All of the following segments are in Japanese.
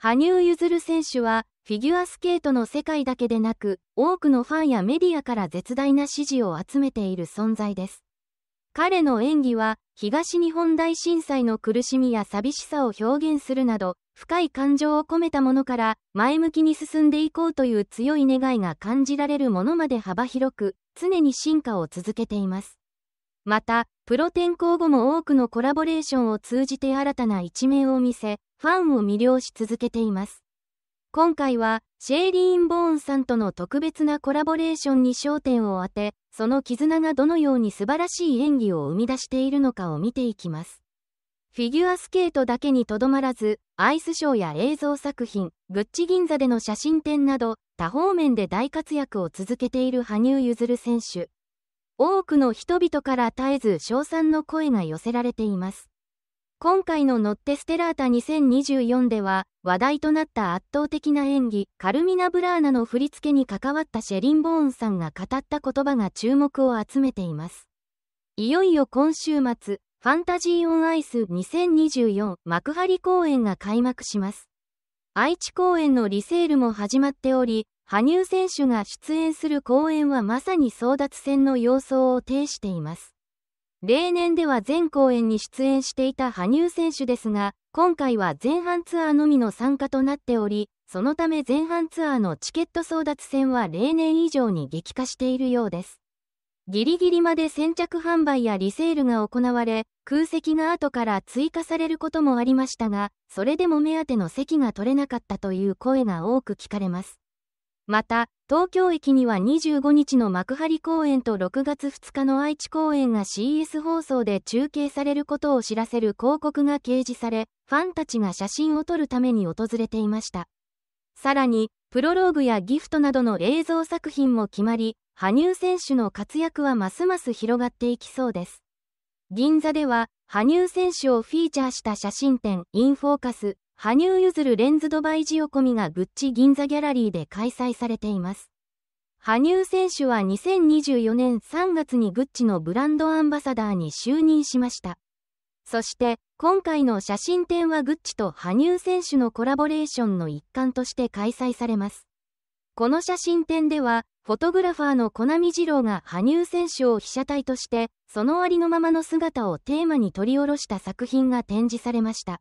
羽生結弦選手は、フィギュアスケートの世界だけでなく、多くのファンやメディアから絶大な支持を集めている存在です。彼の演技は、東日本大震災の苦しみや寂しさを表現するなど、深い感情を込めたものから、前向きに進んでいこうという強い願いが感じられるものまで幅広く、常に進化を続けています。また、プロ転向後も多くのコラボレーションを通じて新たな一面を見せ、ファンを魅了し続けています。今回はシェーリーン・ボーンさんとの特別なコラボレーションに焦点を当て、その絆がどのように素晴らしい演技を生み出しているのかを見ていきます。フィギュアスケートだけにとどまらず、アイスショーや映像作品、グッチ銀座での写真展など、多方面で大活躍を続けている羽生結弦選手。多くの人々から絶えず称賛の声が寄せられています。今回のノッテ・ステラータ2024では、話題となった圧倒的な演技、カルミナ・ブラーナの振り付けに関わったシェリン・ボーンさんが語った言葉が注目を集めています。いよいよ今週末、ファンタジー・オン・アイス2024幕張公演が開幕します。愛知公演のリセールも始まっており、羽生選手が出演する公演はまさに争奪戦の様相を呈しています。例年では全公演に出演していた羽生選手ですが、今回は前半ツアーのみの参加となっており、そのため前半ツアーのチケット争奪戦は例年以上に激化しているようです。ギリギリまで先着販売やリセールが行われ、空席が後から追加されることもありましたが、それでも目当ての席が取れなかったという声が多く聞かれます。また、東京駅には25日の幕張公演と6月2日の愛知公演が CS 放送で中継されることを知らせる広告が掲示され、ファンたちが写真を撮るために訪れていました。さらに、プロローグやギフトなどの映像作品も決まり、羽生選手の活躍はますます広がっていきそうです。銀座では、羽生選手をフィーチャーした写真展、インフォーカス、羽生結弦レンズドバイジオコミがグッチ銀座ギャラリーで開催されています。羽生選手は2024年3月にグッチのブランドアンバサダーに就任しました。そして、今回の写真展はグッチと羽生選手のコラボレーションの一環として開催されます。この写真展では、フォトグラファーのコナミ二郎が羽生選手を被写体として、そのありのままの姿をテーマに取り下ろした作品が展示されました。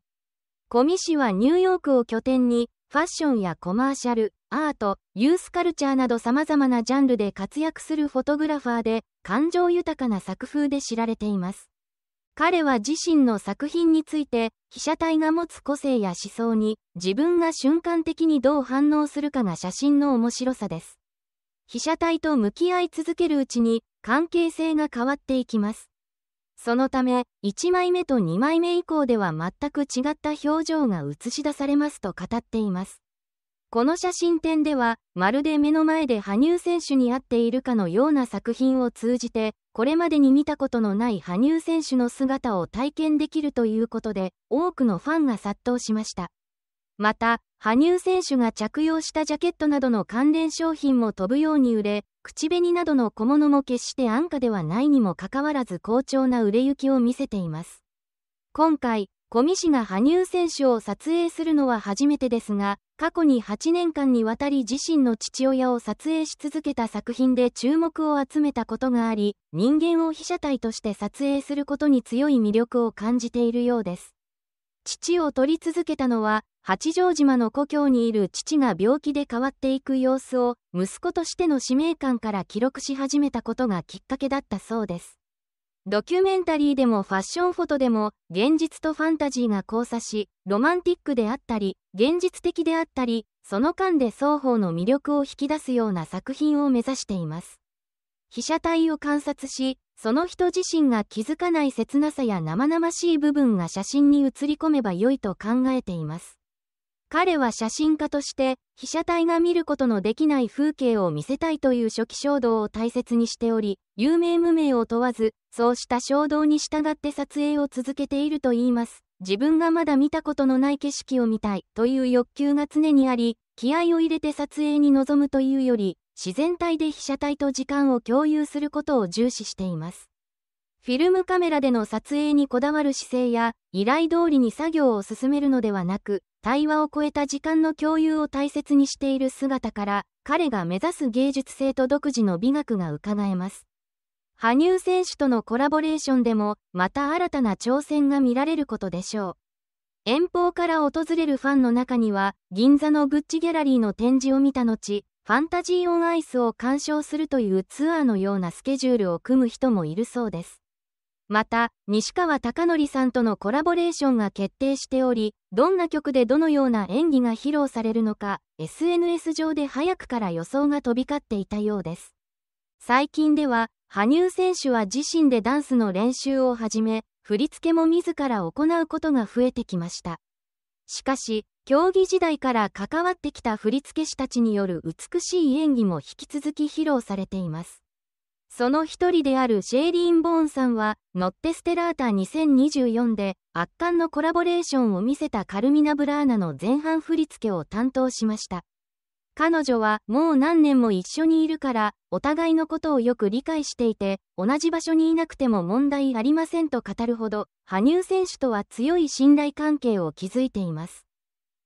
コミ氏はニューヨークを拠点に、ファッションやコマーシャル、アート、ユースカルチャーなど様々なジャンルで活躍するフォトグラファーで、感情豊かな作風で知られています。彼は自身の作品について、被写体が持つ個性や思想に、自分が瞬間的にどう反応するかが写真の面白さです。被写体と向き合い続けるうちに、関係性が変わっていきます。そのため、1枚目と2枚目以降では全く違った表情が映し出されますと語っています。この写真展では、まるで目の前で羽生選手に会っているかのような作品を通じて、これまでに見たことのない羽生選手の姿を体験できるということで、多くのファンが殺到しました。また、羽生選手が着用したジャケットなどの関連商品も飛ぶように売れ、口紅などの小物も決して安価ではないにもかかわらず好調な売れ行きを見せています。今回、小見氏が羽生選手を撮影するのは初めてですが、過去に8年間にわたり自身の父親を撮影し続けた作品で注目を集めたことがあり、人間を被写体として撮影することに強い魅力を感じているようです。父を取り続けたのは、八丈島の故郷にいる父が病気で変わっていく様子を息子としての使命感から記録し始めたことがきっかけだったそうです。ドキュメンタリーでもファッションフォトでも現実とファンタジーが交差し、ロマンティックであったり、現実的であったり、その間で双方の魅力を引き出すような作品を目指しています。被写体を観察し、その人自身が気づかない切なさや生々しい部分が写真に写り込めば良いと考えています。彼は写真家として被写体が見ることのできない風景を見せたいという初期衝動を大切にしており有名無名を問わずそうした衝動に従って撮影を続けているといいます自分がまだ見たことのない景色を見たいという欲求が常にあり気合を入れて撮影に臨むというより自然体で被写体と時間を共有することを重視しています。フィルムカメラでの撮影にこだわる姿勢や、依頼通りに作業を進めるのではなく、対話を超えた時間の共有を大切にしている姿から、彼が目指す芸術性と独自の美学が伺えます。羽生選手とのコラボレーションでも、また新たな挑戦が見られることでしょう。遠方から訪れるファンの中には、銀座のグッチギャラリーの展示を見た後、ファンタジー・オン・アイスを鑑賞するというツアーのようなスケジュールを組む人もいるそうです。また、西川貴教さんとのコラボレーションが決定しており、どんな曲でどのような演技が披露されるのか、SNS 上で早くから予想が飛び交っていたようです。最近では、羽生選手は自身でダンスの練習を始め、振り付けも自ら行うことが増えてきました。しかし、競技時代から関わってきた振付師たちによる美しい演技も引き続き披露されています。その一人であるシェーリーン・ボーンさんは、ノッテ・ステラータ2024で圧巻のコラボレーションを見せたカルミナ・ブラーナの前半振付を担当しました。彼女はもう何年も一緒にいるから、お互いのことをよく理解していて、同じ場所にいなくても問題ありませんと語るほど、羽生選手とは強い信頼関係を築いています。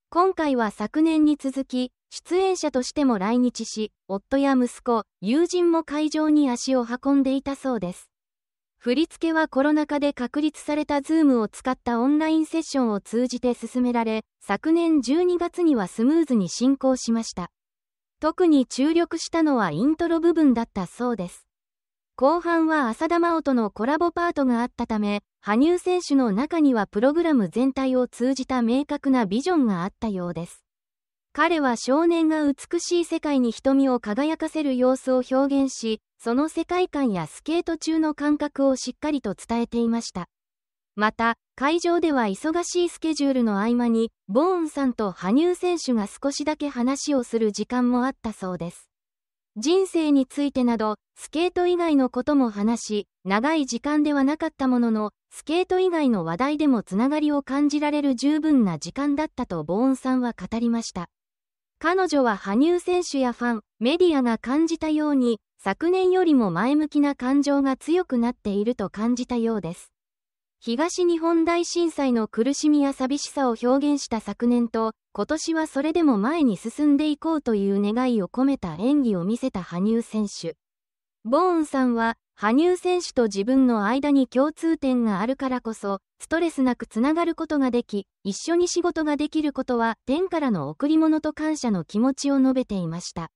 今回は昨年に続き、出演者としても来日し、夫や息子、友人も会場に足を運んでいたそうです。振り付けはコロナ禍で確立された Zoom を使ったオンラインセッションを通じて進められ、昨年12月にはスムーズに進行しました。特に注力したのはイントロ部分だったそうです。後半は浅田真央とのコラボパートがあったため、羽生選手の中にはプログラム全体を通じた明確なビジョンがあったようです。彼は少年が美しい世界に瞳を輝かせる様子を表現し、その世界観やスケート中の感覚をしっかりと伝えていました。また、会場では忙しいスケジュールの合間に、ボーンさんと羽生選手が少しだけ話をする時間もあったそうです。人生についてなど、スケート以外のことも話し、長い時間ではなかったものの、スケート以外の話題でもつながりを感じられる十分な時間だったとボーンさんは語りました。彼女は羽生選手やファン、メディアが感じたように、昨年よりも前向きな感情が強くなっていると感じたようです。東日本大震災の苦しみや寂しさを表現した昨年と、今年はそれでも前に進んでいこうという願いを込めた演技を見せた羽生選手。ボーンさんは、羽生選手と自分の間に共通点があるからこそ、ストレスなくつながることができ、一緒に仕事ができることは天からの贈り物と感謝の気持ちを述べていました。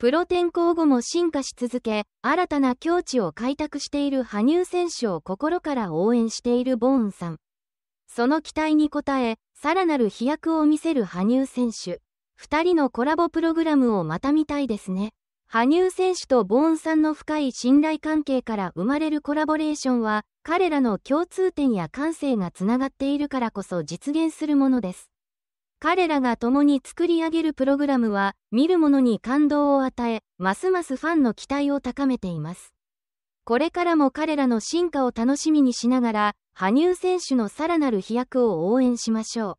プロ転向後も進化し続け、新たな境地を開拓している羽生選手を心から応援しているボーンさん。その期待に応え、さらなる飛躍を見せる羽生選手。2人のコラボプログラムをまた見たいですね。羽生選手とボーンさんの深い信頼関係から生まれるコラボレーションは、彼らの共通点や感性がつながっているからこそ実現するものです。彼らが共に作り上げるプログラムは、見る者に感動を与え、ますますファンの期待を高めています。これからも彼らの進化を楽しみにしながら、羽生選手のさらなる飛躍を応援しましょう。